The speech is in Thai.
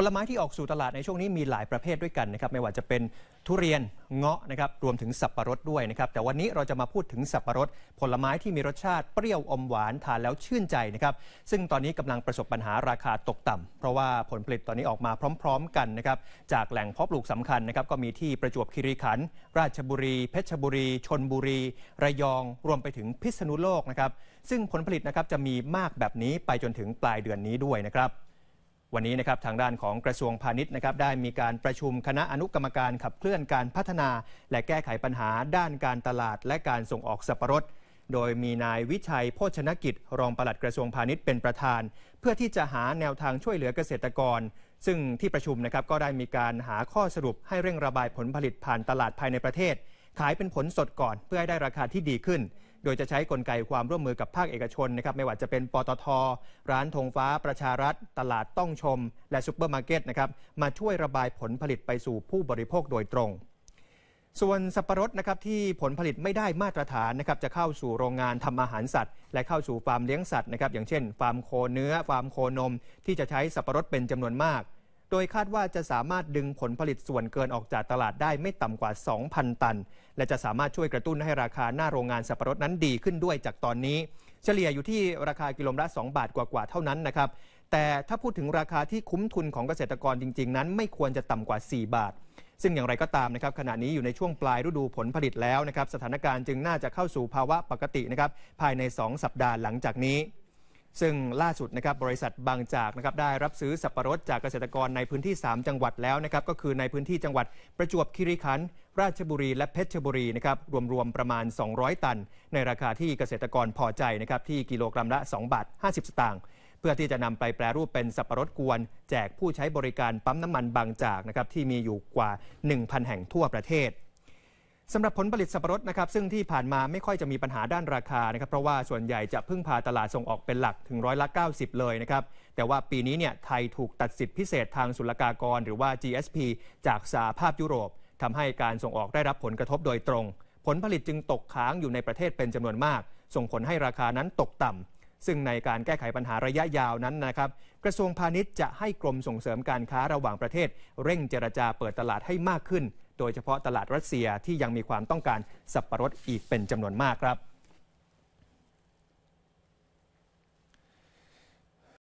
ผลไม้ที่ออกสู่ตลาดในช่วงนี้มีหลายประเภทด้วยกันนะครับไม่ว่าจะเป็นทุเรียนเงาะนะครับรวมถึงสับปะรดด้วยนะครับ แต่วันนี้เราจะมาพูดถึงสับปะรด ผลไม้ที่มีรสชาติเปรี้ยวอมหวาน ทานแล้วชื่นใจนะครับ ซึ่งตอนนี้กำลังประสบปัญหาราคาตกต่ำ เพราะว่าผลผลิตตอนนี้ออกมาพร้อม ๆกันนะครับจากแหล่งเพาะปลูกสำคัญนะครับ ก็มีที่ประจวบคีรีขันธ์ราชบุรีเพชรบุรีชนบุรี ระยอง รวมไปถึงพิษณุโลกนะครับ ซึ่งผลผลิตนะครับจะมีมากแบบนี้ไปจนถึงปลายเดือนนี้ด้วยนะครับวันนี้นะครับทางด้านของกระทรวงพาณิชย์นะครับได้มีการประชุมคณะอนุกรรมการขับเคลื่อนการพัฒนาและแก้ไขปัญหาด้านการตลาดและการส่งออกสับปะรด โดยมีนายวิชัยโภชนกิจรองปลัดกระทรวงพาณิชย์เป็นประธาน เพื่อที่จะหาแนวทางช่วยเหลือเกษตรกร ซึ่งที่ประชุมนะครับก็ได้มีการหาข้อสรุปให้เร่งระบายผลผลิตผ่านตลาดภายในประเทศ ขายเป็นผลสดก่อนเพื่อให้ได้ราคาที่ดีขึ้นโดยจะใช้กลไกความร่วมมือกับภาคเอกชนนะครับไม่ว่าจะเป็นปตท ร้านธงฟ้าประชารัฐ ตลาดต้องชม และซูเปอร์มาร์เก็ตนะครับมาช่วยระบายผลผลิตไปสู่ผู้บริโภคโดยตรง ส่วนสับปะรดนะครับที่ผลผลิตไม่ได้มาตรฐานนะครับจะเข้าสู่โรงงานทำอาหารสัตว์ และเข้าสู่ฟาร์มเลี้ยงสัตว์นะครับอย่างเช่นฟาร์มโคเนื้อ ฟาร์มโคนม ที่จะใช้สับปะรดเป็นจำนวนมากโดยคาดว่าจะสามารถดึงผลผลิตส่วนเกินออกจากตลาดได้ไม่ต่ำกว่า 2,000 ตัน และจะสามารถช่วยกระตุ้นให้ราคาหน้าโรงงานสับปะรดนั้นดีขึ้นด้วยจากตอนนี้ เฉลี่ยอยู่ที่ราคากิโลกรละ2บาทกว่าๆ เท่านั้นนะครับแต่ถ้าพูดถึงราคาที่คุ้มทุนของเกษตรกรจริง ๆ นั้นไม่ควรจะต่ำกว่า 4 บาท ซึ่งอย่างไรก็ตามนะครับ ขณะนี้อยู่ในช่วงปลายฤดูผลผลิตแล้วนะครับ สถานการณ์จึงน่าจะเข้าสู่ภาวะปกตินะครับภายใน 2 สัปดาห์หลังจากนี้ซึ่งล่าสุดนะครับบริษัทบางจากนะครับได้รับซื้อสับปะรดจากเกษตรกรในพื้นที่ 3 จังหวัดแล้วนะครับก็คือในพื้นที่จังหวัดประจวบคีรีขันธ์ราชบุรีและเพชรบุรีนะครับรวมๆ ประมาณ 200 ตัน ในราคาที่เกษตรกรพอใจนะครับที่กิโลกรัมละ 2 บาท 50 สตางค์เพื่อที่จะนำไปแปรรูปเป็นสับปะรดกวน แจกผู้ใช้บริการปั๊มน้ำมันบางจากนะครับที่มีอยู่กว่า 1,000 แห่งทั่วประเทศสำหรับผลผลิตสับปะรดนะครับซึ่งที่ผ่านมาไม่ค่อยจะมีปัญหาด้านราคานะครับเพราะว่าส่วนใหญ่จะพึ่งพาตลาดส่งออกเป็นหลักถึงร้อยละ90เลยนะครับ แต่ว่าปีนี้เนี่ยไทยถูกตัดสิทธิพิเศษทางศุลกากรหรือว่า GSP จากสาภาพยุโรป ทำให้การส่งออกได้รับผลกระทบโดยตรง ผลผลิตจึงตกค้างอยู่ในประเทศเป็นจำนวนมาก ส่งผลให้ราคานั้นตกต่ำ ซึ่งในการแก้ไขปัญหาระยะยาวนั้นนะครับกระทรวงพาณิชย์จะให้กรมส่งเสริมการค้าระหว่างประเทศ เร่งเจรจาเปิดตลาดให้มากขึ้นโดยเฉพาะตลาดรัสเซียที่ยังมีความต้องการสับปะรดอีกเป็นจำนวนมากครับ